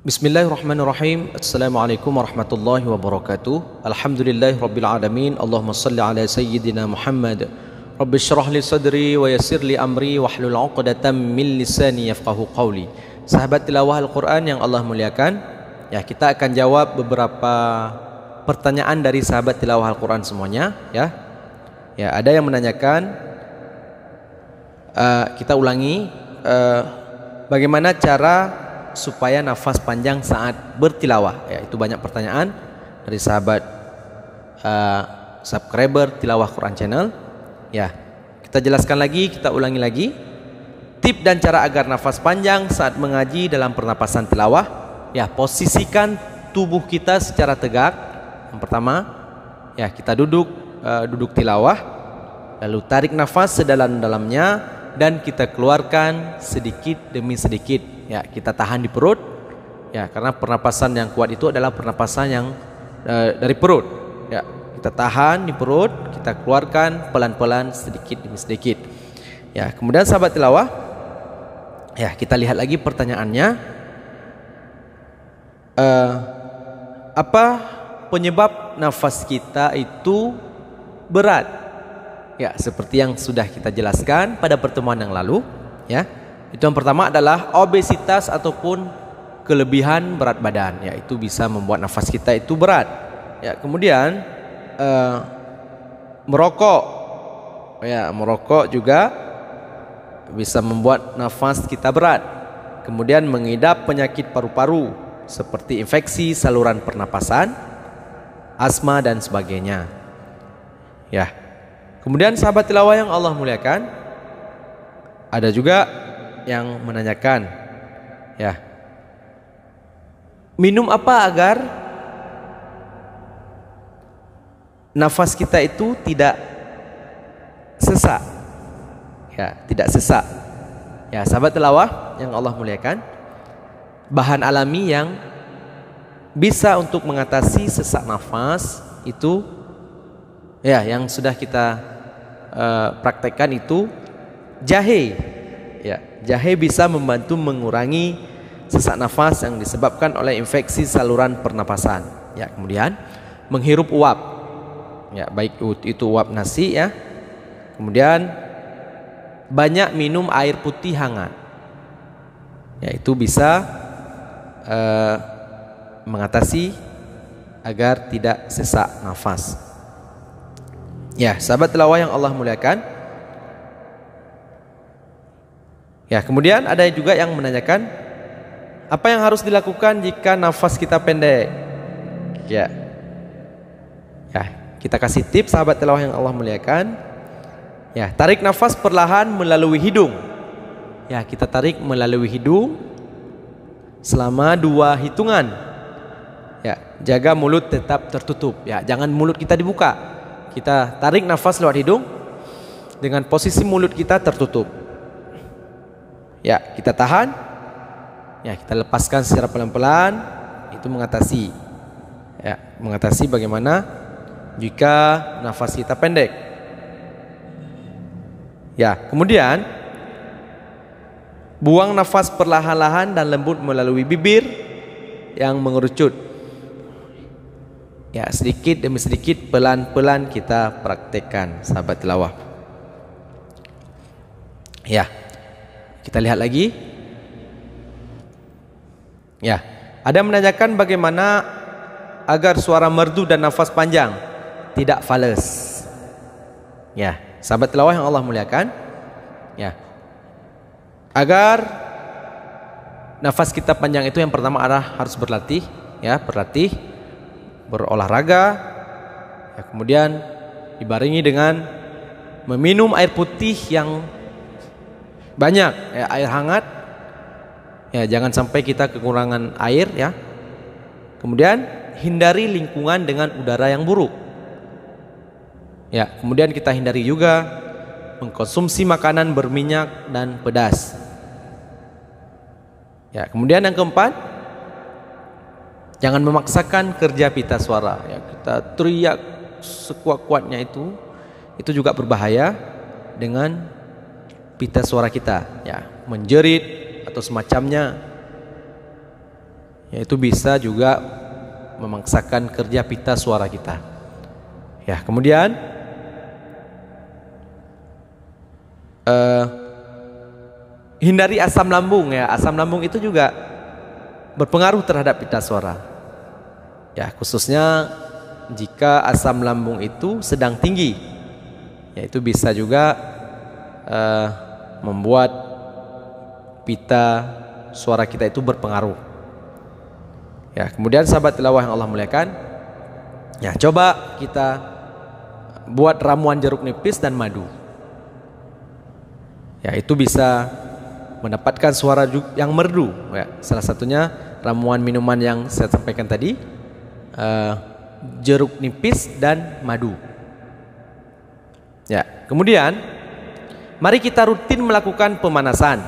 Bismillahirrahmanirrahim. Assalamualaikum warahmatullahi wabarakatuh. Alhamdulillahi rabbil alamin. Allahumma salli ala sayyidina Muhammad. Rabbi syrah li sadri wa yasir li amri wa hlul uqdatan min lisani yafqahu qawli. Sahabat tilawah Al-Qur'an yang Allah muliakan, ya kita akan jawab beberapa pertanyaan dari sahabat tilawah Al-Qur'an semuanya, ya. Ya, ada yang menanyakan uh, kita ulangi uh, bagaimana cara supaya nafas panjang saat bertilawah? Ya, itu banyak pertanyaan dari sahabat uh, subscriber Tilawah Quran Channel. Ya, kita jelaskan lagi, kita ulangi lagi. Tip dan cara agar nafas panjang saat mengaji dalam pernapasan tilawah. Ya, posisikan tubuh kita secara tegak. Yang pertama, ya kita duduk uh, duduk tilawah lalu tarik nafas sedalam-dalamnya dan kita keluarkan sedikit demi sedikit ya kita tahan di perut ya karena pernapasan yang kuat itu adalah pernapasan yang e, dari perut ya kita tahan di perut kita keluarkan pelan-pelan sedikit demi sedikit ya kemudian sahabat tilawah ya kita lihat lagi pertanyaannya e, apa penyebab nafas kita itu berat ya seperti yang sudah kita jelaskan pada pertemuan yang lalu ya itu yang pertama adalah obesitas ataupun kelebihan berat badan, yaitu bisa membuat nafas kita itu berat. Ya, kemudian uh, merokok, ya merokok juga bisa membuat nafas kita berat. Kemudian mengidap penyakit paru-paru seperti infeksi saluran pernapasan, asma dan sebagainya. Ya. Kemudian sahabat tilawah yang Allah muliakan, ada juga yang menanyakan ya minum apa agar nafas kita itu tidak sesak ya tidak sesak ya sahabat telawah yang Allah muliakan bahan alami yang bisa untuk mengatasi sesak nafas itu ya yang sudah kita uh, praktekkan itu jahe Jahe bisa membantu mengurangi sesak nafas yang disebabkan oleh infeksi saluran pernapasan. Ya, kemudian menghirup uap. Ya, baik itu uap nasi ya. Kemudian banyak minum air putih hangat. Ya, itu bisa eh, mengatasi agar tidak sesak nafas. Ya, sahabat tilawah yang Allah muliakan, Ya, kemudian ada juga yang menanyakan apa yang harus dilakukan jika nafas kita pendek? Ya. Ya, kita kasih tips sahabat tilawah yang Allah muliakan. Ya, tarik nafas perlahan melalui hidung. Ya, kita tarik melalui hidung selama dua hitungan. Ya, jaga mulut tetap tertutup. Ya, jangan mulut kita dibuka. Kita tarik nafas lewat hidung dengan posisi mulut kita tertutup. Ya, kita tahan. Ya, kita lepaskan secara pelan-pelan. Itu mengatasi. Ya, mengatasi bagaimana jika nafas kita pendek. Ya, kemudian buang nafas perlahan-lahan dan lembut melalui bibir yang mengerucut. Ya, sedikit demi sedikit pelan-pelan kita praktekkan sahabat tilawah. Ya. Kita lihat lagi. Ya, ada menanyakan bagaimana agar suara merdu dan nafas panjang tidak fals. Ya, sahabat tilawah yang Allah muliakan. Ya. Agar nafas kita panjang itu yang pertama arah harus berlatih, ya, berlatih, berolahraga. Ya, kemudian dibarengi dengan meminum air putih yang banyak ya, air hangat ya jangan sampai kita kekurangan air ya kemudian hindari lingkungan dengan udara yang buruk ya kemudian kita hindari juga mengkonsumsi makanan berminyak dan pedas ya kemudian yang keempat jangan memaksakan kerja pita suara ya kita teriak sekuat-kuatnya itu itu juga berbahaya dengan pita suara kita ya menjerit atau semacamnya ya itu bisa juga memaksakan kerja pita suara kita ya kemudian eh, hindari asam lambung ya asam lambung itu juga berpengaruh terhadap pita suara ya khususnya jika asam lambung itu sedang tinggi ya itu bisa juga eh, membuat pita suara kita itu berpengaruh. Ya, kemudian sahabat tilawah yang Allah muliakan, ya coba kita buat ramuan jeruk nipis dan madu. Ya, itu bisa mendapatkan suara yang merdu. Ya, salah satunya ramuan minuman yang saya sampaikan tadi, uh, jeruk nipis dan madu. Ya, kemudian mari kita rutin melakukan pemanasan.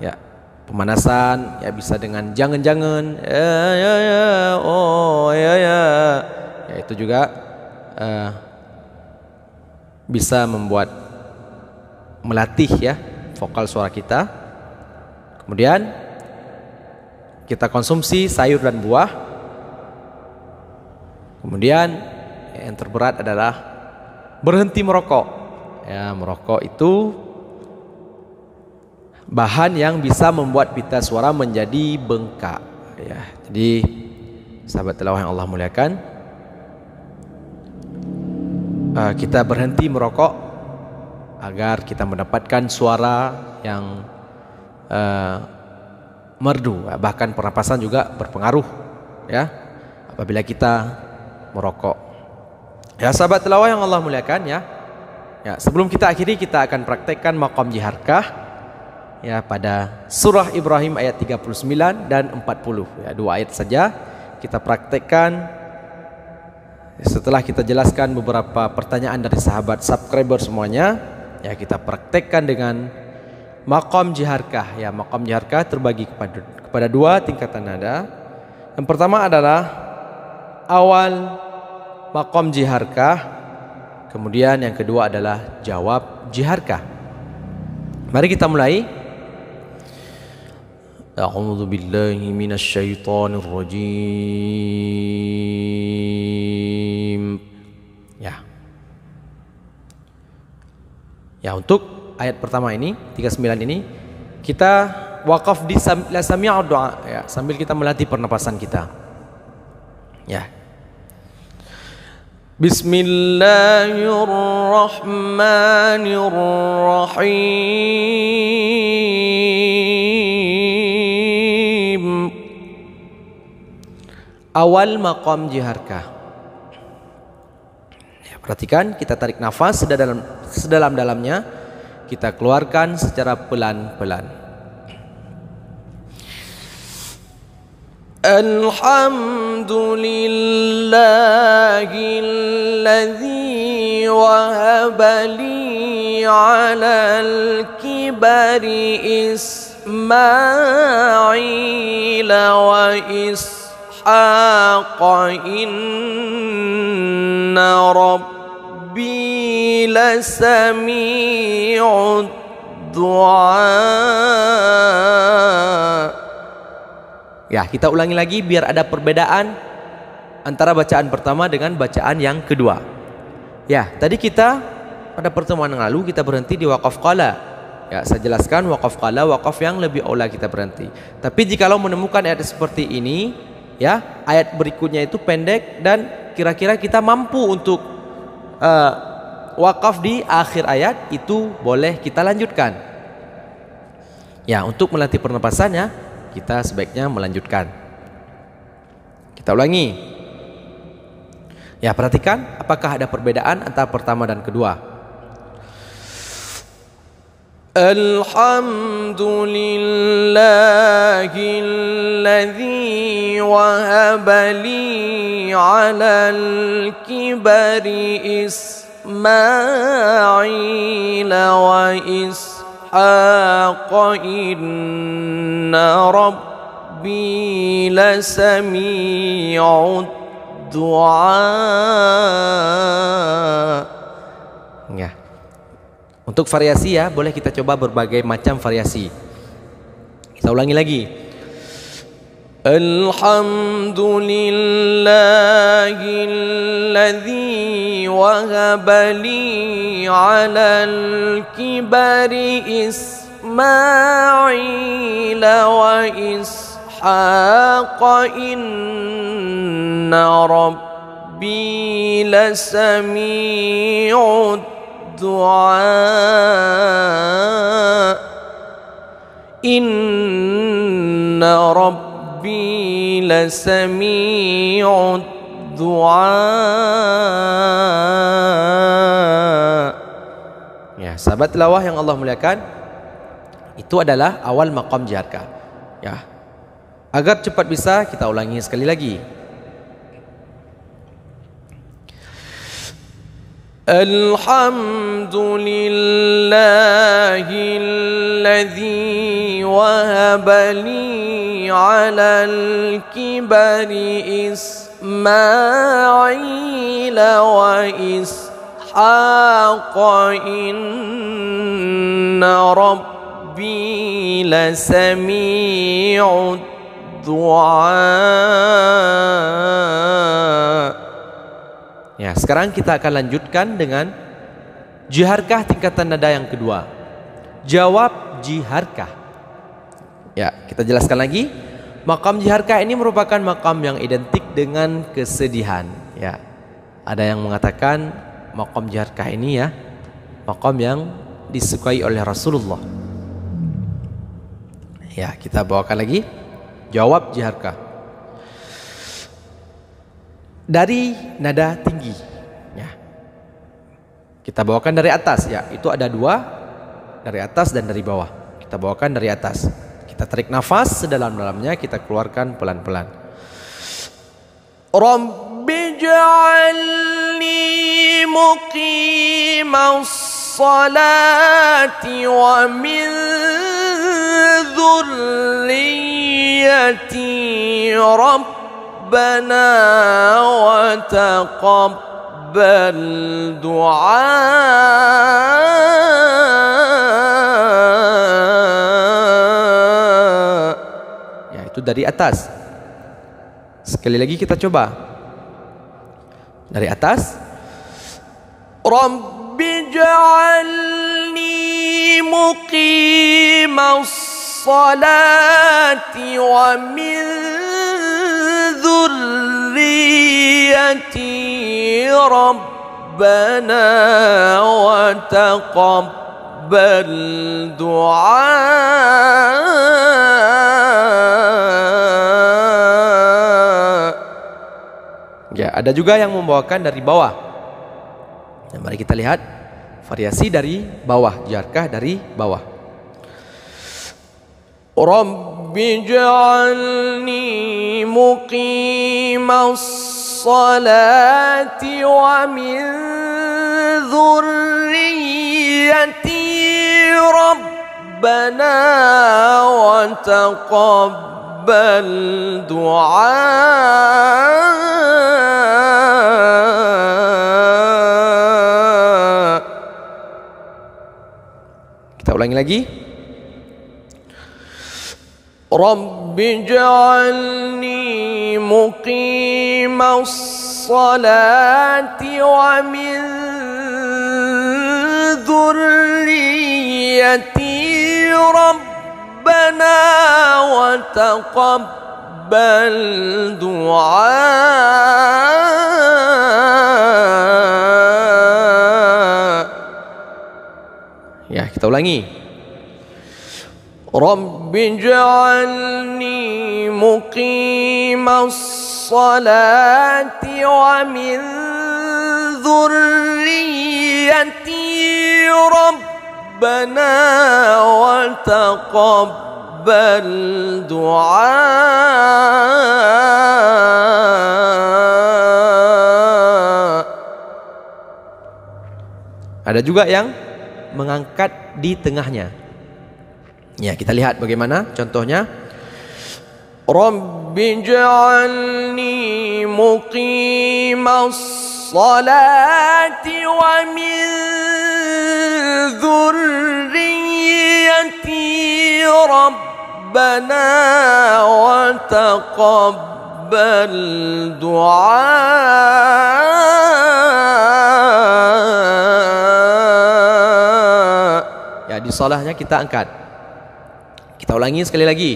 Ya, pemanasan ya bisa dengan jangan-jangan ya ya ya oh ya ya. Ya itu juga uh, bisa membuat melatih ya vokal suara kita. Kemudian kita konsumsi sayur dan buah. Kemudian yang terberat adalah berhenti merokok ya merokok itu bahan yang bisa membuat pita suara menjadi bengkak ya jadi sahabat telawah yang Allah muliakan eh, kita berhenti merokok agar kita mendapatkan suara yang uh, merdu bahkan pernapasan juga berpengaruh ya apabila kita merokok ya sahabat telawah yang Allah muliakan ya Ya, sebelum kita akhiri kita akan praktekkan makom jiharkah ya pada surah Ibrahim ayat 39 dan 40. Ya, dua ayat saja kita praktekkan setelah kita jelaskan beberapa pertanyaan dari sahabat subscriber semuanya ya kita praktekkan dengan makom jiharkah ya makom jiharkah terbagi kepada kepada dua tingkatan nada yang pertama adalah awal makom jiharkah Kemudian yang kedua adalah jawab jiharkah. Mari kita mulai. A'udzu billahi من الشيطان rajim Ya. Ya, untuk ayat pertama ini 39 ini kita wakaf di sambil sami'a doa ya, sambil kita melatih pernapasan kita. Ya, Bismillahirrahmanirrahim. awal maqam jiharkah ya, perhatikan kita tarik nafas sedalam dalamnya kita keluarkan secara pelan-pelan الحمد لله الذي وهب لي على الكبر إسماعيل وإسحاق إن ربي لسميع الدعاء Ya, kita ulangi lagi biar ada perbedaan antara bacaan pertama dengan bacaan yang kedua. Ya, tadi kita pada pertemuan yang lalu kita berhenti di wakaf qala. Ya, saya jelaskan wakaf qala, wakaf yang lebih aula kita berhenti. Tapi jikalau menemukan ayat seperti ini, ya, ayat berikutnya itu pendek dan kira-kira kita mampu untuk uh, eh, wakaf di akhir ayat itu boleh kita lanjutkan. Ya, untuk melatih pernapasannya kita sebaiknya melanjutkan. Kita ulangi. Ya, perhatikan apakah ada perbedaan antara pertama dan kedua. Alhamdulillahilladzi wahabali alal kibari Ismail wa Ismail إسحاق إن ربي لسميع الدعاء ya. Untuk variasi ya, boleh kita coba berbagai macam variasi. Kita ulangi lagi. الحمد لله الذي وهب لي على الكبر إسماعيل وإسحاق إن ربي لسميع الدعاء إن ربي ربي لسميع الدعاء ya sahabat tilawah yang Allah muliakan itu adalah awal maqam jarkah ya agar cepat bisa kita ulangi sekali lagi الحمد لله الذي وهب لي على الكبر إسماعيل وإسحاق إن ربي لسميع الدعاء Ya, sekarang kita akan lanjutkan dengan jiharkah tingkatan nada yang kedua. Jawab jiharkah. Ya, kita jelaskan lagi. Makam jiharkah ini merupakan makam yang identik dengan kesedihan. Ya, ada yang mengatakan makam jiharkah ini ya makam yang disukai oleh Rasulullah. Ya, kita bawakan lagi. Jawab jiharkah dari nada tinggi ya. Kita bawakan dari atas ya. Itu ada dua dari atas dan dari bawah. Kita bawakan dari atas. Kita tarik nafas sedalam-dalamnya kita keluarkan pelan-pelan. Rabbi ja'alni muqimas salati wa min dhurriyyati rabb ربنا وتقبل دعاء ya itu dari atas sekali lagi kita coba dari atas Rabbi ja'alni muqimah salati wa min نيتي ربنا وتقبل دعاء Ya, ada juga yang membawakan dari bawah. Nah, mari kita lihat variasi dari bawah, jarkah dari bawah. Rabbi ja'alni muqimas الصلاة ومن ذريتي ربنا وتقبل دعاء kita ulangi lagi رب رب اجعلني مقيم الصلاة ومن ذريتي ربنا وتقبل دعاء Ya, kita ulangi. رب اجعلني مقيم الصلاة ومن ذريتي ربنا وتقبل دعاء Ada juga yang mengangkat di tengahnya Ya, kita lihat bagaimana contohnya. Rabbi ja'alni muqimas salati wa min dhurriyati rabbana wa taqabbal du'a ya di salahnya kita angkat kita ulangi sekali lagi.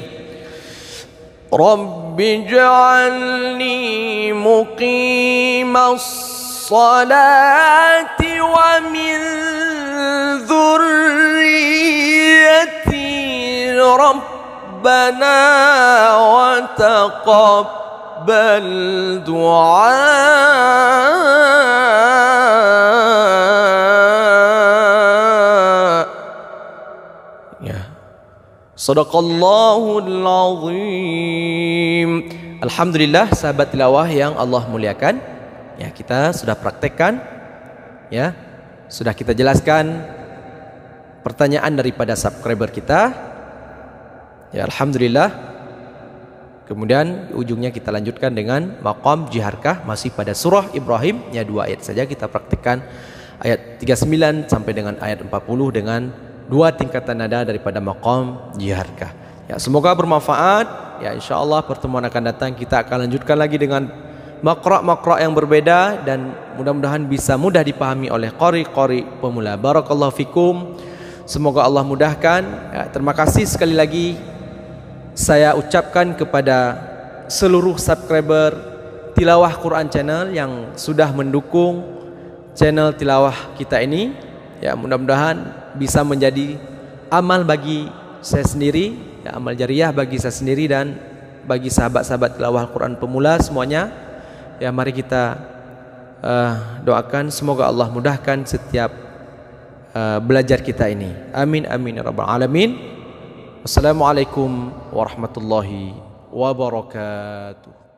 Rabbi ja'alni muqima salati wa min zurriyati Rabbana wa taqabbal du'aa Sadaqallahul azim. Alhamdulillah sahabat tilawah yang Allah muliakan. Ya, kita sudah praktekkan ya. Sudah kita jelaskan pertanyaan daripada subscriber kita. Ya, alhamdulillah. Kemudian ujungnya kita lanjutkan dengan maqam jiharkah masih pada surah Ibrahim ya dua ayat saja kita praktekkan ayat 39 sampai dengan ayat 40 dengan dua tingkatan nada daripada maqam jiharkah. Ya, semoga bermanfaat. Ya, insyaallah pertemuan akan datang kita akan lanjutkan lagi dengan makro makro yang berbeda dan mudah-mudahan bisa mudah dipahami oleh qori-qori pemula. Barakallahu fikum. Semoga Allah mudahkan. Ya, terima kasih sekali lagi saya ucapkan kepada seluruh subscriber Tilawah Quran Channel yang sudah mendukung channel Tilawah kita ini. Ya, mudah-mudahan bisa menjadi amal bagi saya sendiri, ya, amal jariah bagi saya sendiri dan bagi sahabat-sahabat tilawah Al-Quran pemula semuanya. Ya mari kita uh, doakan semoga Allah mudahkan setiap uh, belajar kita ini. Amin amin ya rabbal alamin. Assalamualaikum warahmatullahi wabarakatuh.